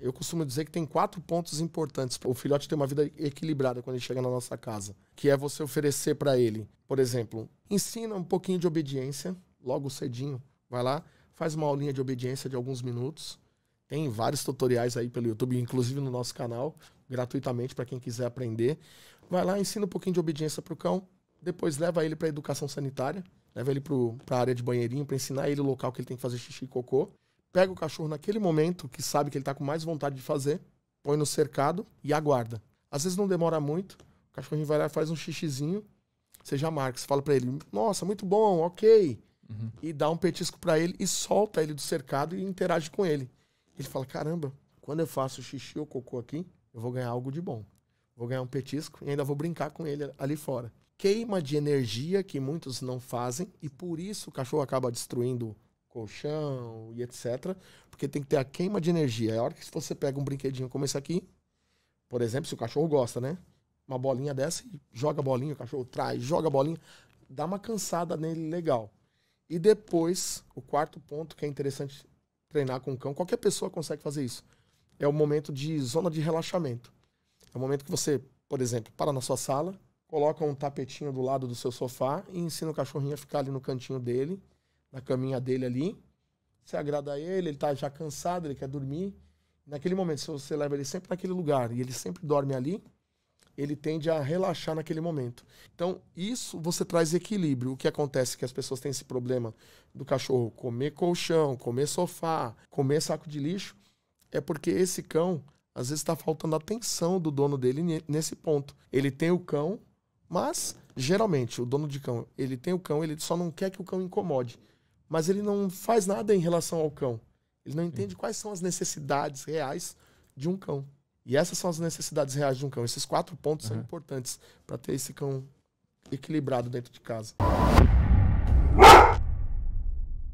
Eu costumo dizer que tem quatro pontos importantes para o filhote ter uma vida equilibrada quando ele chega na nossa casa, que é você oferecer para ele, por exemplo, ensina um pouquinho de obediência logo cedinho, vai lá, faz uma aulinha de obediência de alguns minutos. Tem vários tutoriais aí pelo YouTube, inclusive no nosso canal, gratuitamente para quem quiser aprender. Vai lá, ensina um pouquinho de obediência para o cão, depois leva ele para educação sanitária, leva ele para a área de banheirinho para ensinar ele o local que ele tem que fazer xixi e cocô pega o cachorro naquele momento que sabe que ele está com mais vontade de fazer, põe no cercado e aguarda. Às vezes não demora muito, o cachorrinho vai lá e faz um xixizinho, você já marca, você fala para ele, nossa, muito bom, ok. Uhum. E dá um petisco para ele e solta ele do cercado e interage com ele. Ele fala, caramba, quando eu faço xixi ou cocô aqui, eu vou ganhar algo de bom. Vou ganhar um petisco e ainda vou brincar com ele ali fora. Queima de energia que muitos não fazem e por isso o cachorro acaba destruindo colchão e etc. Porque tem que ter a queima de energia. É a hora que você pega um brinquedinho como esse aqui, por exemplo, se o cachorro gosta, né? Uma bolinha dessa, joga a bolinha, o cachorro traz, joga a bolinha, dá uma cansada nele legal. E depois, o quarto ponto que é interessante treinar com o cão, qualquer pessoa consegue fazer isso. É o momento de zona de relaxamento. É o momento que você, por exemplo, para na sua sala, coloca um tapetinho do lado do seu sofá e ensina o cachorrinho a ficar ali no cantinho dele na caminha dele ali. Você agrada a ele, ele tá já cansado, ele quer dormir. Naquele momento, se você leva ele sempre naquele lugar e ele sempre dorme ali, ele tende a relaxar naquele momento. Então, isso você traz equilíbrio. O que acontece é que as pessoas têm esse problema do cachorro comer colchão, comer sofá, comer saco de lixo, é porque esse cão, às vezes, está faltando atenção do dono dele nesse ponto. Ele tem o cão, mas, geralmente, o dono de cão, ele tem o cão, ele só não quer que o cão incomode mas ele não faz nada em relação ao cão. Ele não entende Sim. Uhum. quais são as necessidades reais de um cão. E essas são as necessidades reais de um cão. Esses quatro pontos uhum. são importantes para ter esse cão equilibrado dentro de casa.